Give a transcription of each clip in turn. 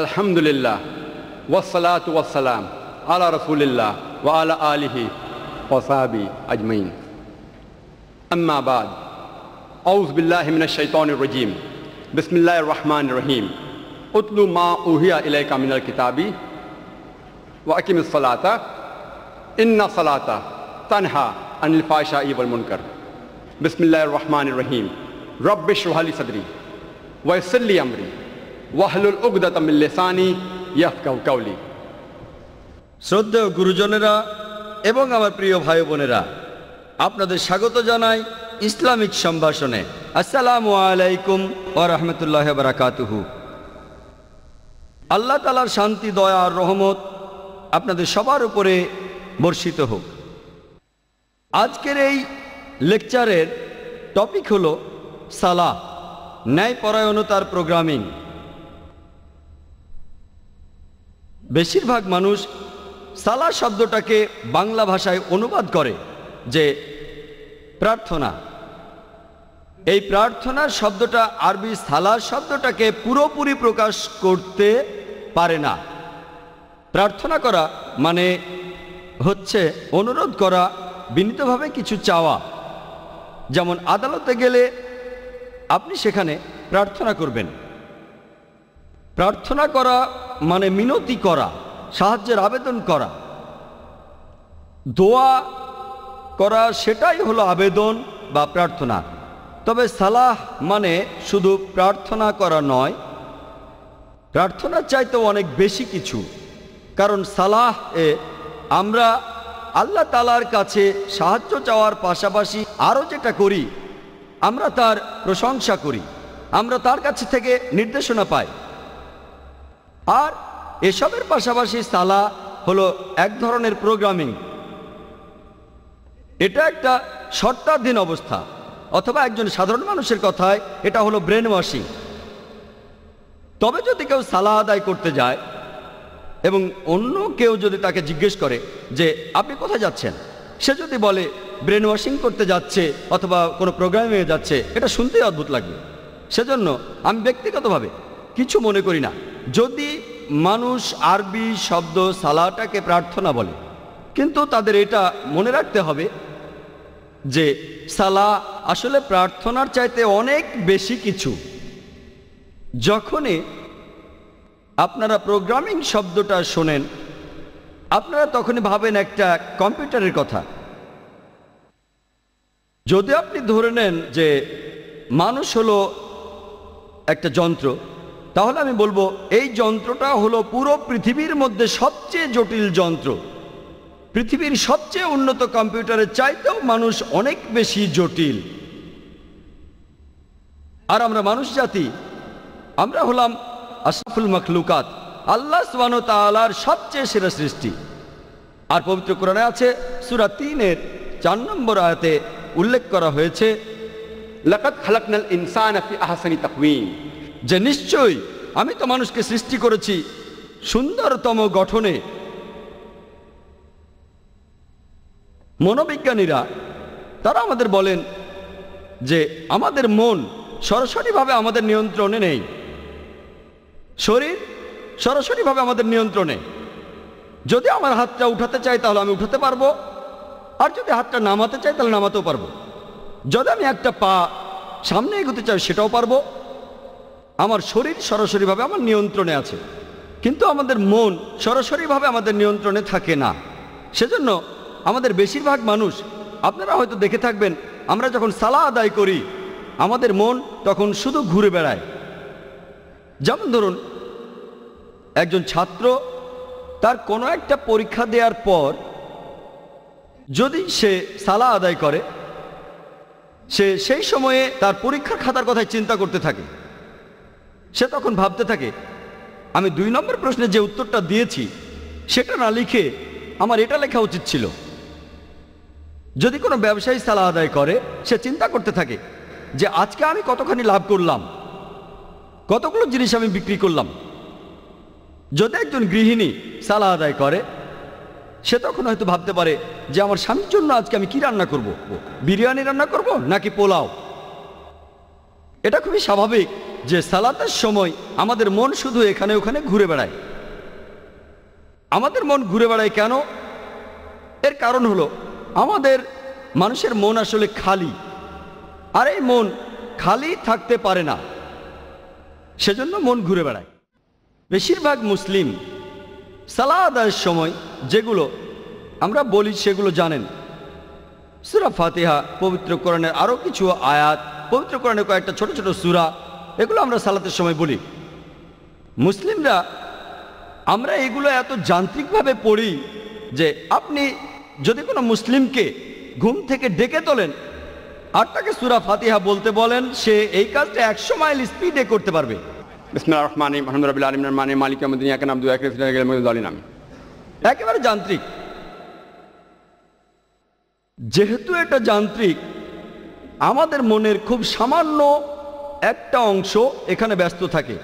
الحمد لله والصلاة والسلام على رسول الله وعلى آله وصحبه أجمعين أما بعد أعوذ بالله من الشيطان الرجيم بسم الله الرحمن الرحيم اتلو ما أوهي إليك من الكتاب وأقم الصلاة إن الصلاة تنهى عن الفحشاء والمنكر بسم الله الرحمن الرحيم رب اشرح لي صدري ويسر لي أمري ওয়াহলুল ইয়াফ ইয়াফকাউ কাউলি শ্রদ্ধেয় গুরুজনেরা এবং আমার প্রিয় ভাই বোনেরা আপনাদের স্বাগত জানাই ইসলামিক সম্ভাষণে আসসালামু আলাইকুম ও রহমতুল্লাহ বারাকাতুহু আল্লাহ তালার শান্তি দয়া আর রহমত আপনাদের সবার উপরে বর্ষিত হোক আজকের এই লেকচারের টপিক হলো সালাহ ন্যায়পরায়ণতার প্রোগ্রামিং বেশিরভাগ মানুষ সালা শব্দটাকে বাংলা ভাষায় অনুবাদ করে যে প্রার্থনা এই প্রার্থনার শব্দটা আরবি সালা শব্দটাকে পুরোপুরি প্রকাশ করতে পারে না প্রার্থনা করা মানে হচ্ছে অনুরোধ করা বিনীতভাবে কিছু চাওয়া যেমন আদালতে গেলে আপনি সেখানে প্রার্থনা করবেন প্রার্থনা করা মানে মিনতি করা সাহায্যের আবেদন করা দোয়া করা সেটাই হলো আবেদন বা প্রার্থনা তবে সালাহ মানে শুধু প্রার্থনা করা নয় প্রার্থনা চাইতেও অনেক বেশি কিছু কারণ সালাহ এ আমরা আল্লাহ তালার কাছে সাহায্য চাওয়ার পাশাপাশি আরও যেটা করি আমরা তার প্রশংসা করি আমরা তার কাছে থেকে নির্দেশনা পাই আর এসবের পাশাপাশি সালা হলো এক ধরনের প্রোগ্রামিং এটা একটা শর্তাধীন অবস্থা অথবা একজন সাধারণ মানুষের কথায় এটা হলো ব্রেন ওয়াশিং তবে যদি কেউ সালা আদায় করতে যায় এবং অন্য কেউ যদি তাকে জিজ্ঞেস করে যে আপনি কোথায় যাচ্ছেন সে যদি বলে ব্রেন ওয়াশিং করতে যাচ্ছে অথবা কোনো প্রোগ্রামে যাচ্ছে এটা শুনতেই অদ্ভুত লাগবে সেজন্য আমি ব্যক্তিগতভাবে কিছু মনে করি না যদি মানুষ আরবি শব্দ সালাটাকে প্রার্থনা বলে কিন্তু তাদের এটা মনে রাখতে হবে যে সালা আসলে প্রার্থনার চাইতে অনেক বেশি কিছু যখনই আপনারা প্রোগ্রামিং শব্দটা শোনেন আপনারা তখনই ভাবেন একটা কম্পিউটারের কথা যদি আপনি ধরে নেন যে মানুষ হলো একটা যন্ত্র তাহলে আমি বলবো এই যন্ত্রটা হলো পুরো পৃথিবীর মধ্যে সবচেয়ে জটিল যন্ত্র পৃথিবীর সবচেয়ে উন্নত কম্পিউটারের চাইতেও মানুষ অনেক বেশি জটিল আর আমরা মানুষ জাতি আমরা হলাম আশাফুল মখলুকাত আল্লাহ সুবান তালার সবচেয়ে সেরা সৃষ্টি আর পবিত্র কোরআনে আছে সুরা তিনের চার নম্বর আয়াতে উল্লেখ করা হয়েছে লকত খালকনাল ইনসান আফি আহসানি তাকবিন যে নিশ্চয়ই আমি তো মানুষকে সৃষ্টি করেছি সুন্দরতম গঠনে মনোবিজ্ঞানীরা তারা আমাদের বলেন যে আমাদের মন সরাসরিভাবে আমাদের নিয়ন্ত্রণে নেই শরীর সরাসরিভাবে আমাদের নিয়ন্ত্রণে যদি আমার হাতটা উঠাতে চাই তাহলে আমি উঠাতে পারবো আর যদি হাতটা নামাতে চাই তাহলে নামাতেও পারবো যদি আমি একটা পা সামনে এগোতে চাই সেটাও পারবো আমার শরীর সরাসরিভাবে আমার নিয়ন্ত্রণে আছে কিন্তু আমাদের মন সরাসরিভাবে আমাদের নিয়ন্ত্রণে থাকে না সেজন্য আমাদের বেশিরভাগ মানুষ আপনারা হয়তো দেখে থাকবেন আমরা যখন সালা আদায় করি আমাদের মন তখন শুধু ঘুরে বেড়ায় যেমন ধরুন একজন ছাত্র তার কোনো একটা পরীক্ষা দেওয়ার পর যদি সে সালা আদায় করে সে সেই সময়ে তার পরীক্ষার খাতার কথায় চিন্তা করতে থাকে সে তখন ভাবতে থাকে আমি দুই নম্বর প্রশ্নে যে উত্তরটা দিয়েছি সেটা না লিখে আমার এটা লেখা উচিত ছিল যদি কোনো ব্যবসায়ী সালা আদায় করে সে চিন্তা করতে থাকে যে আজকে আমি কতখানি লাভ করলাম কতগুলো জিনিস আমি বিক্রি করলাম যদি একজন গৃহিণী সালা আদায় করে সে তখন হয়তো ভাবতে পারে যে আমার স্বামীর জন্য আজকে আমি কি রান্না করব। বিরিয়ানি রান্না করব নাকি পোলাও এটা খুবই স্বাভাবিক যে সালাতের সময় আমাদের মন শুধু এখানে ওখানে ঘুরে বেড়ায় আমাদের মন ঘুরে বেড়ায় কেন এর কারণ হলো আমাদের মানুষের মন আসলে খালি আর এই মন খালি থাকতে পারে না সেজন্য মন ঘুরে বেড়ায় বেশিরভাগ মুসলিম সালা আদায়ের সময় যেগুলো আমরা বলি সেগুলো জানেন সুরা ফাতিহা পবিত্র আরও কিছু আয়াত পবিত্র কয়েকটা ছোট ছোট সুরা এগুলো আমরা সালাতের সময় বলি মুসলিমরা আমরা এগুলো এত যান্ত্রিকভাবে পড়ি যে আপনি যদি কোনো মুসলিমকে ঘুম থেকে ডেকে তোলেন আর তাকে সুরা ফাতিহা বলতে বলেন সে এই কাজটা একশো মাইল স্পিডে করতে পারবে মানে মালিক নাম দু এক নাম একেবারে যান্ত্রিক যেহেতু এটা যান্ত্রিক আমাদের মনের খুব সামান্য একটা অংশ এখানে ব্যস্ত থাকে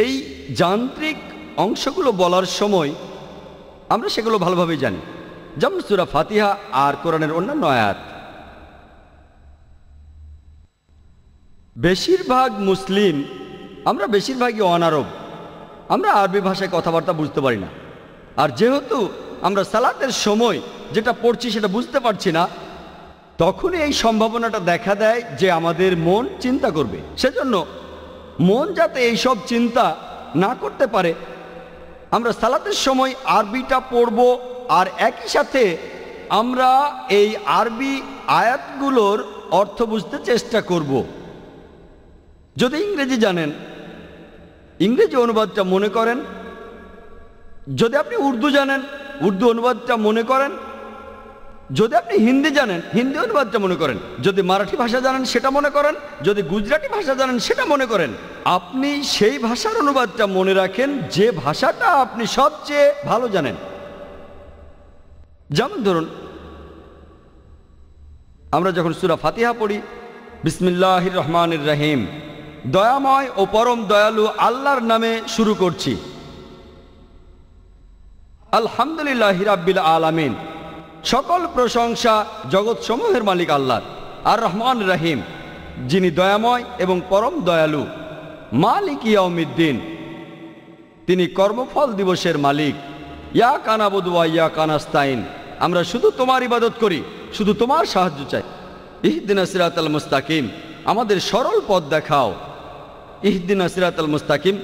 এই যান্ত্রিক অংশগুলো বলার সময় আমরা সেগুলো ভালোভাবে জানি যেমন সুরা ফাতিহা আর কোরআনের অন্যান্য আয়াত বেশিরভাগ মুসলিম আমরা বেশিরভাগই অনারব আমরা আরবি ভাষায় কথাবার্তা বুঝতে পারি না আর যেহেতু আমরা সালাতের সময় যেটা পড়ছি সেটা বুঝতে পারছি না তখনই এই সম্ভাবনাটা দেখা দেয় যে আমাদের মন চিন্তা করবে সেজন্য মন যাতে এইসব চিন্তা না করতে পারে আমরা সালাতের সময় আরবিটা পড়ব আর একই সাথে আমরা এই আরবি আয়াতগুলোর অর্থ বুঝতে চেষ্টা করব যদি ইংরেজি জানেন ইংরেজি অনুবাদটা মনে করেন যদি আপনি উর্দু জানেন উর্দু অনুবাদটা মনে করেন যদি আপনি হিন্দি জানেন হিন্দি অনুবাদটা মনে করেন যদি মারাঠি ভাষা জানেন সেটা মনে করেন যদি গুজরাটি ভাষা জানেন সেটা মনে করেন আপনি সেই ভাষার অনুবাদটা মনে রাখেন যে ভাষাটা আপনি সবচেয়ে ভালো জানেন যেমন ধরুন আমরা যখন সুরা ফাতিহা পড়ি বিসমিল্লাহ রহমানের রাহিম দয়াময় ও পরম দয়ালু আল্লাহর নামে শুরু করছি আলহামদুলিল্লাহ হিরাবিল আলামিন সকল প্রশংসা জগৎ সমূহের মালিক আল্লাহ আর রহমান রাহিম যিনি দয়াময় এবং পরম দয়ালু মালিক ইয়াউমিদ্দিন তিনি কর্মফল দিবসের মালিক ইয়া কানাবুদুয়া ইয়া কানাস্তাইন আমরা শুধু তোমার ইবাদত করি শুধু তোমার সাহায্য চাই ইহদিন আল মুস্তাকিম আমাদের সরল পথ দেখাও ইহদিন আল মুস্তাকিম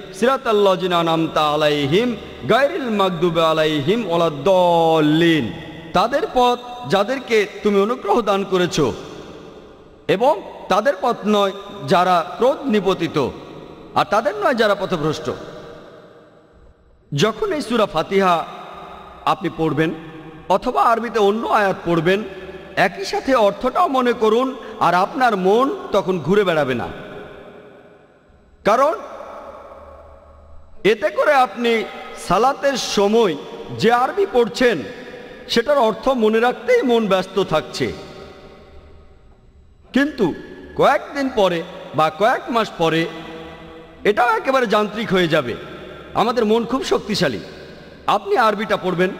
জিনা নামতা আলাইহিম গাইরিল মাকদুবে আলাইহিম দলিন তাদের পথ যাদেরকে তুমি অনুগ্রহ দান করেছ এবং তাদের পথ নয় যারা ক্রোধ নিপতিত আর তাদের নয় যারা পথভ্রষ্ট যখন এই সুরা ফাতিহা আপনি পড়বেন অথবা আরবিতে অন্য আয়াত পড়বেন একই সাথে অর্থটাও মনে করুন আর আপনার মন তখন ঘুরে বেড়াবে না কারণ এতে করে আপনি সালাতের সময় যে আরবি পড়ছেন সেটার অর্থ মনে রাখতেই মন ব্যস্ত থাকছে কিন্তু কয়েকদিন পরে বা কয়েক মাস পরে এটাও একেবারে যান্ত্রিক হয়ে যাবে আমাদের মন খুব শক্তিশালী আপনি আরবিটা পড়বেন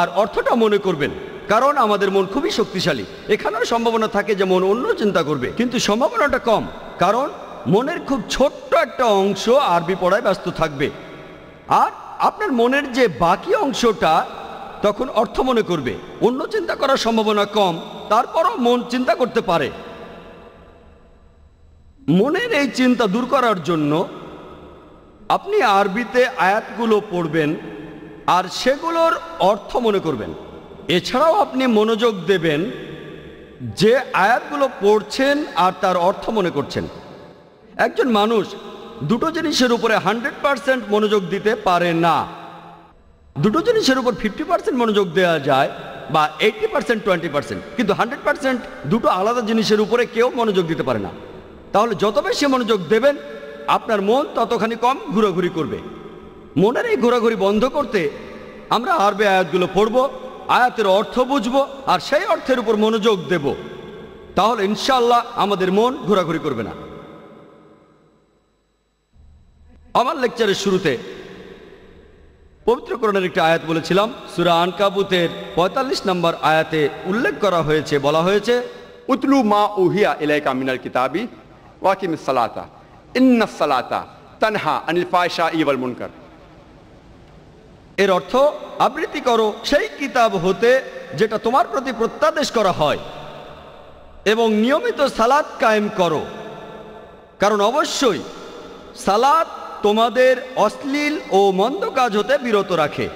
আর অর্থটা মনে করবেন কারণ আমাদের মন খুবই শক্তিশালী এখানেও সম্ভাবনা থাকে যে মন অন্য চিন্তা করবে কিন্তু সম্ভাবনাটা কম কারণ মনের খুব ছোট্ট একটা অংশ আরবি পড়ায় ব্যস্ত থাকবে আর আপনার মনের যে বাকি অংশটা তখন অর্থ মনে করবে অন্য চিন্তা করার সম্ভাবনা কম তারপরও মন চিন্তা করতে পারে মনের এই চিন্তা দূর করার জন্য আপনি আরবিতে আয়াতগুলো পড়বেন আর সেগুলোর অর্থ মনে করবেন এছাড়াও আপনি মনোযোগ দেবেন যে আয়াতগুলো পড়ছেন আর তার অর্থ মনে করছেন একজন মানুষ দুটো জিনিসের উপরে হান্ড্রেড পারসেন্ট মনোযোগ দিতে পারে না দুটো জিনিসের উপর ফিফটি পার্সেন্ট মনোযোগ দেওয়া যায় বা এইটটি পার্সেন্ট টোয়েন্টি পার্সেন্ট কিন্তু হান্ড্রেড পার্সেন্ট দুটো আলাদা জিনিসের উপরে কেউ মনোযোগ দিতে পারে না তাহলে যত বেশি মনোযোগ দেবেন আপনার মন ততখানি কম ঘোরাঘুরি করবে মনের এই ঘোরাঘুরি বন্ধ করতে আমরা আরবে আয়াতগুলো পড়ব আয়াতের অর্থ বুঝব আর সেই অর্থের উপর মনোযোগ দেব তাহলে ইনশাল্লাহ আমাদের মন ঘোরাঘুরি করবে না আমার লেকচারের শুরুতে পবিত্রকরণের একটি আয়াত বলেছিলাম সুরা আনকাবুতের ৪৫ নম্বর আয়াতে উল্লেখ করা হয়েছে বলা হয়েছে উতলু মা উহিয়া এলাইকা মিনাল কিতাবি ওয়াকিম সালাতা ইন্নাসালাতা তানহা আনিল ফায়সা ইবল মুনকার এর অর্থ আবৃত্তি করো সেই কিতাব হতে যেটা তোমার প্রতি প্রত্যাদেশ করা হয় এবং নিয়মিত সালাত কায়েম করো কারণ অবশ্যই সালাত তোমাদের অশ্লীল ও মন্দ কাজ হতে বিরত রাখে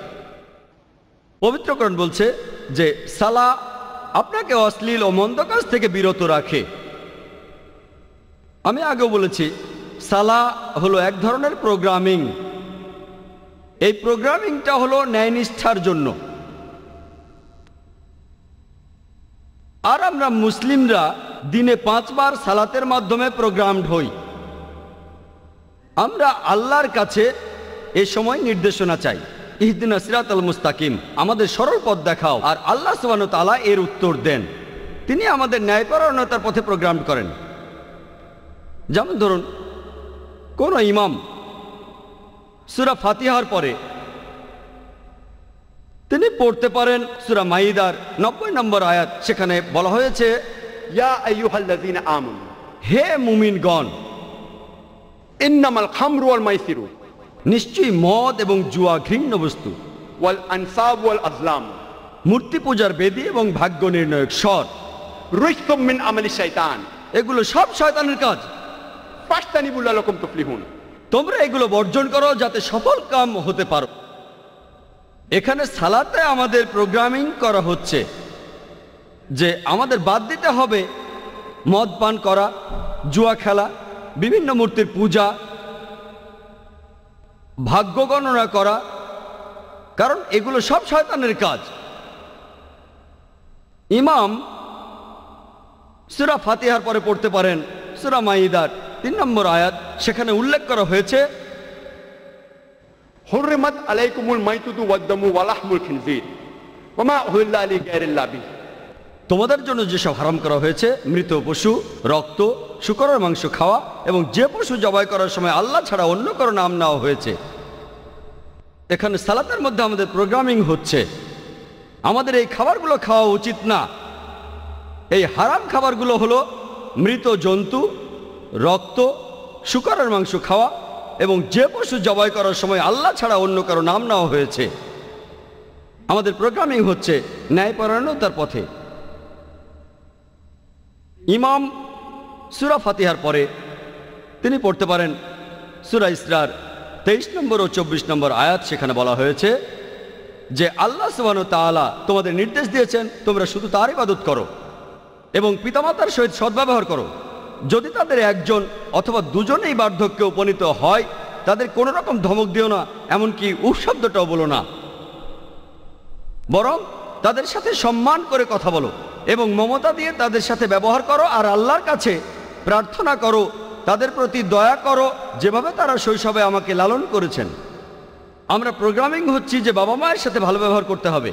পবিত্রকরণ বলছে যে সালা আপনাকে অশ্লীল ও মন্দ কাজ থেকে বিরত রাখে আমি আগেও বলেছি সালা হলো এক ধরনের প্রোগ্রামিং এই প্রোগ্রামিংটা হলো ন্যায়নিষ্ঠার জন্য আর আমরা মুসলিমরা দিনে পাঁচবার সালাতের মাধ্যমে প্রোগ্রামড হই আমরা আল্লাহর কাছে এ সময় নির্দেশনা চাই ইহদিন সিরাত আল মুস্তাকিম আমাদের সরল পথ দেখাও আর আল্লাহ সুবান তালা এর উত্তর দেন তিনি আমাদের ন্যায়পরায়ণতার পথে প্রোগ্রাম করেন যেমন ধরুন কোন ইমাম সুরা ফাতিহার পরে তিনি পড়তে পারেন সুরা মাইদার নব্বই নম্বর আয়াত সেখানে বলা হয়েছে ইয়া আইয়ুহাল্লাদিন আমুন হে মুমিনগণ ইন্নামাল খামরুয়াল মাইসিরু নিশ্চয়ই মদ এবং জুয়া ঘৃণ্য বস্তু ওয়াল আনসাব ওয়াল আজলাম মূর্তি পূজার বেদি এবং ভাগ্য নির্ণয়ক স্বর রৈস্তমিন আমালি শয়তান এগুলো সব শয়তানের কাজ পাস্তানিবুল্লা রকম তফলিহুন তোমরা এগুলো বর্জন করো যাতে সফল কাম হতে পারো এখানে সালাতে আমাদের প্রোগ্রামিং করা হচ্ছে যে আমাদের বাদ দিতে হবে মদ পান করা জুয়া খেলা বিভিন্ন মূর্তির পূজা ভাগ্য গণনা করা কারণ এগুলো সব শয়তানের কাজ ইমাম সুরা ফাতিহার পরে পড়তে পারেন সুরা মাইদার তিন নম্বর আয়াত সেখানে উল্লেখ করা হয়েছে হরমাত আলাইকুমুল মাইতুদু ওয়াদ্দামু ওয়ালাহমুল খিনজির ওমা হুল্লা আলী গায়রুল্লাহ তোমাদের জন্য যেসব হারাম করা হয়েছে মৃত পশু রক্ত শুকরের মাংস খাওয়া এবং যে পশু জবাই করার সময় আল্লাহ ছাড়া অন্য কারো নাম নেওয়া হয়েছে এখানে সালাতের মধ্যে আমাদের প্রোগ্রামিং হচ্ছে আমাদের এই খাবারগুলো খাওয়া উচিত না এই হারাম খাবারগুলো হলো মৃত জন্তু রক্ত শুকরের মাংস খাওয়া এবং যে পশু জবাই করার সময় আল্লাহ ছাড়া অন্য কারো নাম নেওয়া হয়েছে আমাদের প্রোগ্রামিং হচ্ছে ন্যায়পরায়ণতার পথে ইমাম সুরা ফাতিহার পরে তিনি পড়তে পারেন সুরা ইসরার তেইশ নম্বর ও চব্বিশ নম্বর আয়াত সেখানে বলা হয়েছে যে আল্লাহ সুবাহ তালা তোমাদের নির্দেশ দিয়েছেন তোমরা শুধু তার ইবাদত করো এবং পিতামাতার সহিত সদ্ব্যবহার করো যদি তাদের একজন অথবা দুজনেই বার্ধক্যে উপনীত হয় তাদের কোনো রকম ধমক দিও না এমনকি উঃশব্দটাও বলো না বরং তাদের সাথে সম্মান করে কথা বলো এবং মমতা দিয়ে তাদের সাথে ব্যবহার করো আর আল্লাহর কাছে প্রার্থনা করো তাদের প্রতি দয়া করো যেভাবে তারা শৈশবে আমাকে লালন করেছেন আমরা প্রোগ্রামিং হচ্ছি যে বাবা মায়ের সাথে ভালো ব্যবহার করতে হবে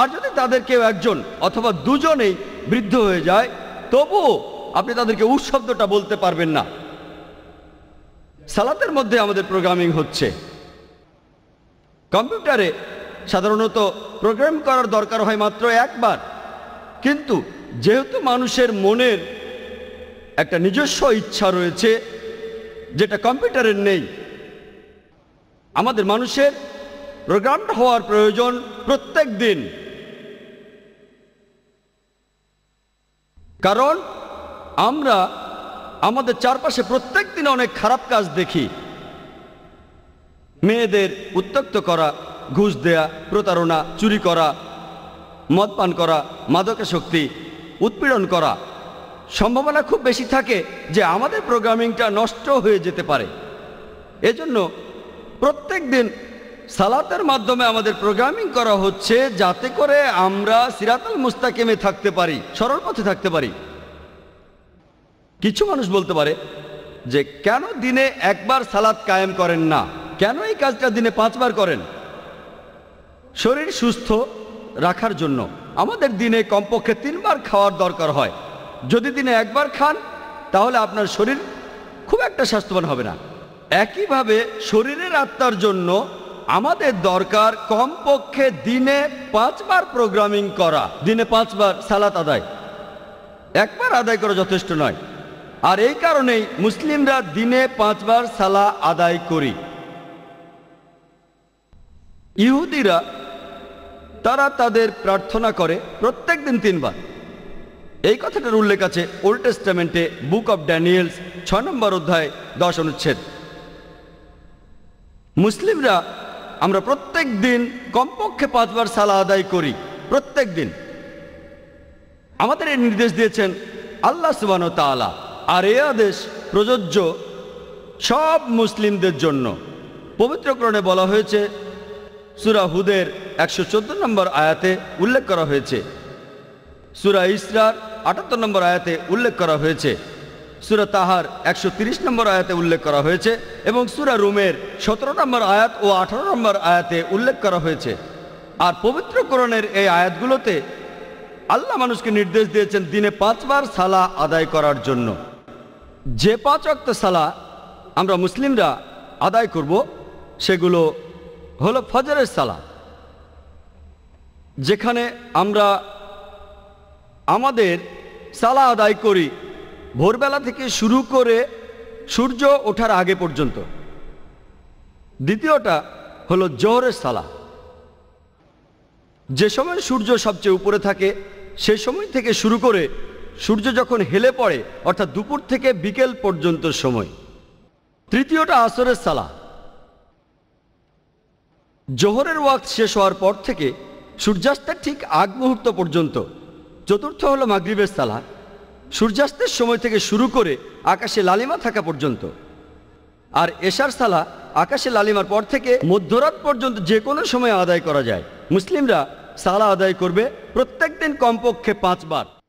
আর যদি তাদের কেউ একজন অথবা দুজনেই বৃদ্ধ হয়ে যায় তবুও আপনি তাদেরকে উৎশব্দটা বলতে পারবেন না সালাতের মধ্যে আমাদের প্রোগ্রামিং হচ্ছে কম্পিউটারে সাধারণত প্রোগ্রাম করার দরকার হয় মাত্র একবার কিন্তু যেহেতু মানুষের মনের একটা নিজস্ব ইচ্ছা রয়েছে যেটা কম্পিউটারের নেই আমাদের মানুষের প্রোগ্রামড হওয়ার প্রয়োজন প্রত্যেক দিন কারণ আমরা আমাদের চারপাশে প্রত্যেক দিন অনেক খারাপ কাজ দেখি মেয়েদের উত্তক্ত করা ঘুষ দেয়া প্রতারণা চুরি করা মদ পান করা মাদকে শক্তি উৎপীড়ন করা সম্ভাবনা খুব বেশি থাকে যে আমাদের প্রোগ্রামিংটা নষ্ট হয়ে যেতে পারে এজন্য প্রত্যেক দিন সালাতের মাধ্যমে আমাদের প্রোগ্রামিং করা হচ্ছে যাতে করে আমরা সিরাতাল মুস্তাকিমে থাকতে পারি সরল পথে থাকতে পারি কিছু মানুষ বলতে পারে যে কেন দিনে একবার সালাত কায়েম করেন না কেন এই কাজটা দিনে পাঁচবার করেন শরীর সুস্থ রাখার জন্য আমাদের দিনে কমপক্ষে তিনবার খাওয়ার দরকার হয় যদি দিনে একবার খান তাহলে আপনার শরীর খুব একটা স্বাস্থ্যবান হবে না একইভাবে শরীরের আত্মার জন্য আমাদের দরকার কমপক্ষে দিনে পাঁচবার প্রোগ্রামিং করা দিনে পাঁচবার সালাত আদায় একবার আদায় করা যথেষ্ট নয় আর এই কারণেই মুসলিমরা দিনে পাঁচবার সালা আদায় করি ইহুদিরা তারা তাদের প্রার্থনা করে প্রত্যেক দিন তিনবার এই কথাটার উল্লেখ আছে ওল্ড টেস্টামেন্টে বুক অব ড্যানিয়েলস ছ নম্বর অধ্যায় দশ অনুচ্ছেদ মুসলিমরা আমরা প্রত্যেক দিন কমপক্ষে পাঁচবার সালা আদায় করি প্রত্যেক দিন আমাদের এই নির্দেশ দিয়েছেন আল্লাহ সুবান তালা আর এ আদেশ প্রযোজ্য সব মুসলিমদের জন্য পবিত্রকরণে বলা হয়েছে সুরা হুদের একশো নম্বর আয়াতে উল্লেখ করা হয়েছে সুরা ইসরার আটাত্তর নম্বর আয়াতে উল্লেখ করা হয়েছে সুরা তাহার একশো নম্বর আয়াতে উল্লেখ করা হয়েছে এবং সুরা রুমের সতেরো নম্বর আয়াত ও আঠারো নম্বর আয়াতে উল্লেখ করা হয়েছে আর পবিত্র কোরণের এই আয়াতগুলোতে আল্লাহ মানুষকে নির্দেশ দিয়েছেন দিনে পাঁচবার সালা আদায় করার জন্য যে পাঁচ অক্ত সালা আমরা মুসলিমরা আদায় করব সেগুলো হলো ফজরের সালা যেখানে আমরা আমাদের সালা আদায় করি ভোরবেলা থেকে শুরু করে সূর্য ওঠার আগে পর্যন্ত দ্বিতীয়টা হলো জোহরের সালা যে সময় সূর্য সবচেয়ে উপরে থাকে সে সময় থেকে শুরু করে সূর্য যখন হেলে পড়ে অর্থাৎ দুপুর থেকে বিকেল পর্যন্ত সময় তৃতীয়টা আসরের সালা জোহরের ওয়াক্ত শেষ হওয়ার পর থেকে সূর্যাস্তের ঠিক আগ মুহূর্ত পর্যন্ত চতুর্থ হলো মাগরিবের সালা সূর্যাস্তের সময় থেকে শুরু করে আকাশে লালিমা থাকা পর্যন্ত আর এশার সালা আকাশে লালিমার পর থেকে মধ্যরাত পর্যন্ত যে কোনো সময় আদায় করা যায় মুসলিমরা সালা আদায় করবে প্রত্যেক দিন কমপক্ষে পাঁচবার